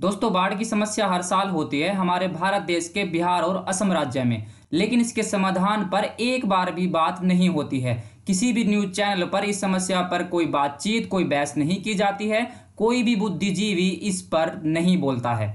दोस्तों बाढ़ की समस्या हर साल होती है हमारे भारत देश के बिहार और असम राज्य में लेकिन इसके समाधान पर एक बार भी बात नहीं होती है किसी भी न्यूज चैनल पर इस समस्या पर कोई बातचीत कोई बहस नहीं की जाती है कोई भी बुद्धिजीवी इस पर नहीं बोलता है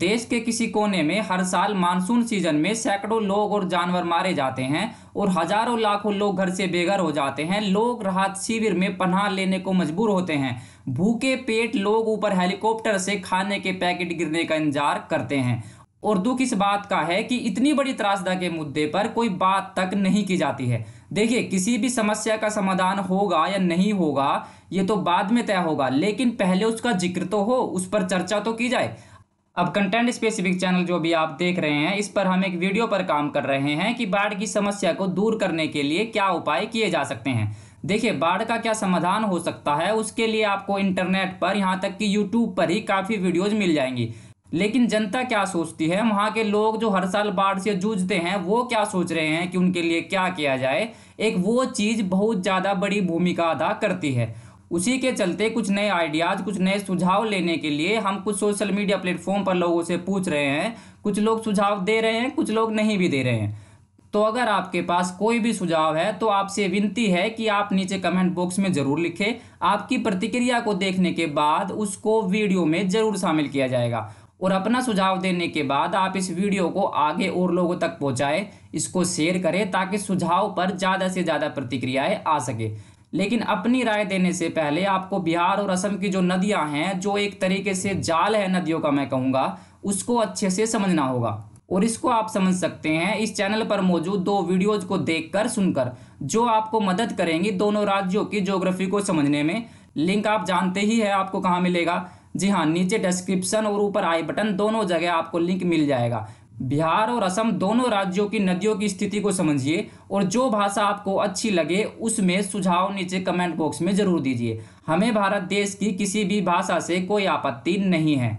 देश के किसी कोने में हर साल मानसून सीजन में सैकड़ों लोग और जानवर मारे जाते हैं और हजारों लाखों लोग घर से बेघर हो जाते हैं लोग राहत शिविर में पन्हा लेने को मजबूर होते हैं भूखे पेट लोग ऊपर हेलीकॉप्टर से खाने के पैकेट गिरने का इंतजार करते हैं और दुख इस बात का है कि इतनी बड़ी त्रासदा के मुद्दे पर कोई बात तक नहीं की जाती है देखिए किसी भी समस्या का समाधान होगा या नहीं होगा ये तो बाद में तय होगा लेकिन पहले उसका जिक्र तो हो उस पर चर्चा तो की जाए अब कंटेंट स्पेसिफिक चैनल जो भी आप देख रहे हैं इस पर हम एक वीडियो पर काम कर रहे हैं कि बाढ़ की समस्या को दूर करने के लिए क्या उपाय किए जा सकते हैं देखिए बाढ़ का क्या समाधान हो सकता है उसके लिए आपको इंटरनेट पर यहाँ तक कि यूट्यूब पर ही काफ़ी वीडियोज़ मिल जाएंगी लेकिन जनता क्या सोचती है वहाँ के लोग जो हर साल बाढ़ से जूझते हैं वो क्या सोच रहे हैं कि उनके लिए क्या किया जाए एक वो चीज़ बहुत ज़्यादा बड़ी भूमिका अदा करती है उसी के चलते कुछ नए आइडियाज़ कुछ नए सुझाव लेने के लिए हम कुछ सोशल मीडिया प्लेटफॉर्म पर लोगों से पूछ रहे हैं कुछ लोग सुझाव दे रहे हैं कुछ लोग नहीं भी दे रहे हैं तो अगर आपके पास कोई भी सुझाव है तो आपसे विनती है कि आप नीचे कमेंट बॉक्स में ज़रूर लिखें आपकी प्रतिक्रिया को देखने के बाद उसको वीडियो में ज़रूर शामिल किया जाएगा और अपना सुझाव देने के बाद आप इस वीडियो को आगे और लोगों तक पहुंचाएं इसको शेयर करें ताकि सुझाव पर ज़्यादा से ज़्यादा प्रतिक्रियाएं आ सके लेकिन अपनी राय देने से पहले आपको बिहार और असम की जो नदियां हैं जो एक तरीके से जाल है नदियों का मैं कहूँगा उसको अच्छे से समझना होगा और इसको आप समझ सकते हैं इस चैनल पर मौजूद दो वीडियोज को कर सुनकर जो आपको मदद करेंगी दोनों राज्यों की ज्योग्राफी को समझने में लिंक आप जानते ही है आपको कहाँ मिलेगा जी हाँ नीचे डिस्क्रिप्शन और ऊपर आई बटन दोनों जगह आपको लिंक मिल जाएगा बिहार और असम दोनों राज्यों की नदियों की स्थिति को समझिए और जो भाषा आपको अच्छी लगे उसमें सुझाव नीचे कमेंट बॉक्स में जरूर दीजिए हमें भारत देश की किसी भी भाषा से कोई आपत्ति नहीं है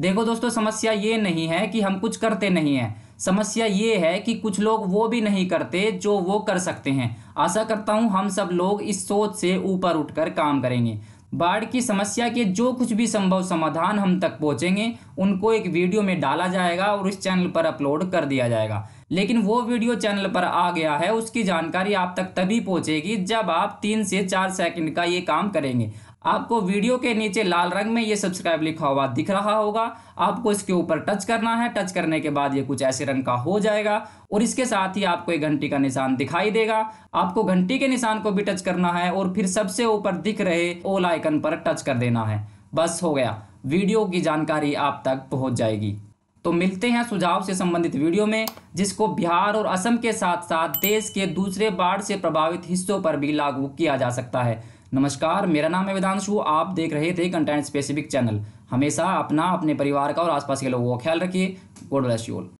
देखो दोस्तों समस्या ये नहीं है कि हम कुछ करते नहीं हैं समस्या ये है कि कुछ लोग वो भी नहीं करते जो वो कर सकते हैं आशा करता हूँ हम सब लोग इस सोच से ऊपर उठकर काम करेंगे बाढ़ की समस्या के जो कुछ भी संभव समाधान हम तक पहुँचेंगे उनको एक वीडियो में डाला जाएगा और उस चैनल पर अपलोड कर दिया जाएगा लेकिन वो वीडियो चैनल पर आ गया है उसकी जानकारी आप तक तभी पहुँचेगी जब आप तीन से चार सेकंड का ये काम करेंगे आपको वीडियो के नीचे लाल रंग में ये सब्सक्राइब लिखा हुआ दिख रहा होगा आपको इसके ऊपर टच करना है टच करने के बाद ये कुछ ऐसे रंग का हो जाएगा और इसके साथ ही आपको एक घंटी का निशान दिखाई देगा आपको घंटी के निशान को भी टच करना है और फिर सबसे ऊपर दिख रहे ओल आइकन पर टच कर देना है बस हो गया वीडियो की जानकारी आप तक पहुँच जाएगी तो मिलते हैं सुझाव से संबंधित वीडियो में जिसको बिहार और असम के साथ साथ देश के दूसरे बाढ़ से प्रभावित हिस्सों पर भी लागू किया जा सकता है नमस्कार मेरा नाम है वेदांशु आप देख रहे थे कंटेंट स्पेसिफिक चैनल हमेशा अपना अपने परिवार का और आसपास के लोगों का ख्याल रखिए गॉड ब्लेस यू ऑल